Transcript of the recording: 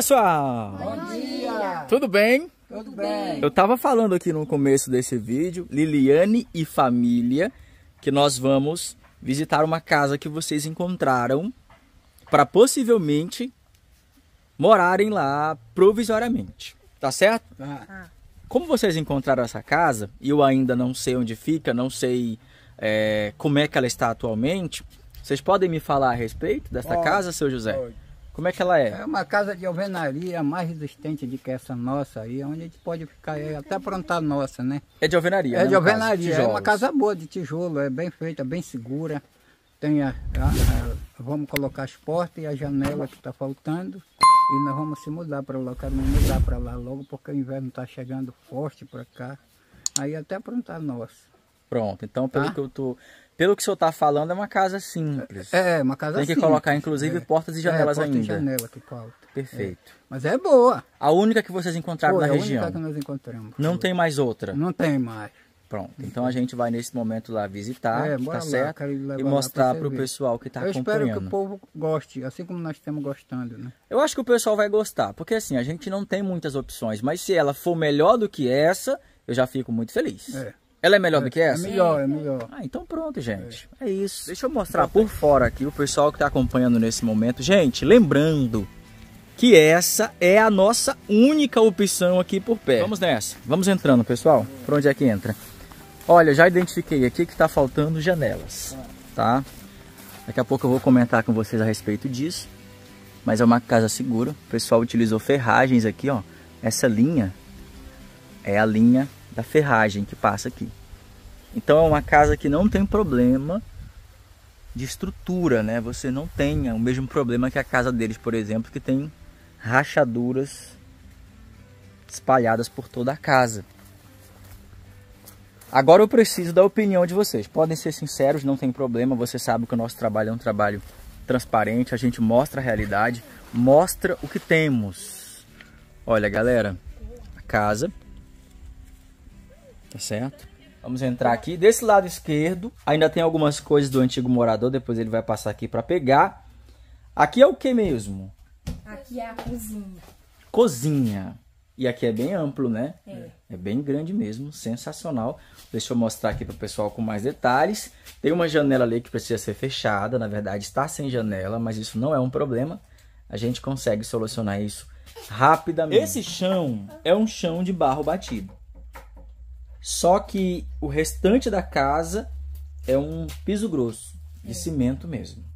pessoal! Bom dia! Tudo bem? Tudo bem. Eu estava falando aqui no começo desse vídeo, Liliane e família, que nós vamos visitar uma casa que vocês encontraram para possivelmente morarem lá provisoriamente, tá certo? Ah. Como vocês encontraram essa casa, e eu ainda não sei onde fica, não sei é, como é que ela está atualmente, vocês podem me falar a respeito dessa Pode. casa, seu José? Pode. Como é que ela é? É uma casa de alvenaria mais resistente do que essa nossa aí, onde a gente pode ficar aí, até aprontar nossa, né? É de alvenaria, É né, de alvenaria, caso, é uma casa boa de tijolo, é bem feita, bem segura. Tem a, a, a vamos colocar as portas e a janela que está faltando. E nós vamos se mudar para lá, quero me mudar para lá logo, porque o inverno está chegando forte para cá. Aí até aprontar nossa. Pronto, então pelo tá? que eu tô pelo que o senhor está falando, é uma casa simples. É, é uma casa simples. Tem que simples. colocar, inclusive, é. portas e é, janelas é, porta ainda. E janela que falta. É. Perfeito. É. Mas é boa. A única que vocês encontraram Pô, na é região. A única que nós encontramos. Não foi. tem mais outra? Não tem mais. Pronto. Então a gente vai nesse momento lá visitar, é, tá lá, certo? E mostrar para o pessoal que está acompanhando. Eu espero que o povo goste, assim como nós estamos gostando, né? Eu acho que o pessoal vai gostar, porque assim, a gente não tem muitas opções, mas se ela for melhor do que essa, eu já fico muito feliz. É. Ela é melhor é, do que essa? É melhor, é melhor. Ah, então pronto, gente. É, é isso. Deixa eu mostrar por fora aqui o pessoal que está acompanhando nesse momento. Gente, lembrando que essa é a nossa única opção aqui por pé. Vamos nessa. Vamos entrando, pessoal. Por onde é que entra? Olha, já identifiquei aqui que está faltando janelas, tá? Daqui a pouco eu vou comentar com vocês a respeito disso. Mas é uma casa segura. O pessoal utilizou ferragens aqui, ó. Essa linha é a linha da ferragem que passa aqui. Então é uma casa que não tem problema de estrutura, né? Você não tem o mesmo problema que a casa deles, por exemplo, que tem rachaduras espalhadas por toda a casa. Agora eu preciso da opinião de vocês. Podem ser sinceros, não tem problema. Você sabe que o nosso trabalho é um trabalho transparente, a gente mostra a realidade, mostra o que temos. Olha, galera, a casa Tá certo? Vamos entrar aqui. Desse lado esquerdo, ainda tem algumas coisas do antigo morador. Depois ele vai passar aqui para pegar. Aqui é o que mesmo? Aqui é a cozinha. Cozinha. E aqui é bem amplo, né? É. é bem grande mesmo, sensacional. Deixa eu mostrar aqui para o pessoal com mais detalhes. Tem uma janela ali que precisa ser fechada. Na verdade, está sem janela, mas isso não é um problema. A gente consegue solucionar isso rapidamente. Esse chão é um chão de barro batido. Só que o restante da casa é um piso grosso, de cimento mesmo.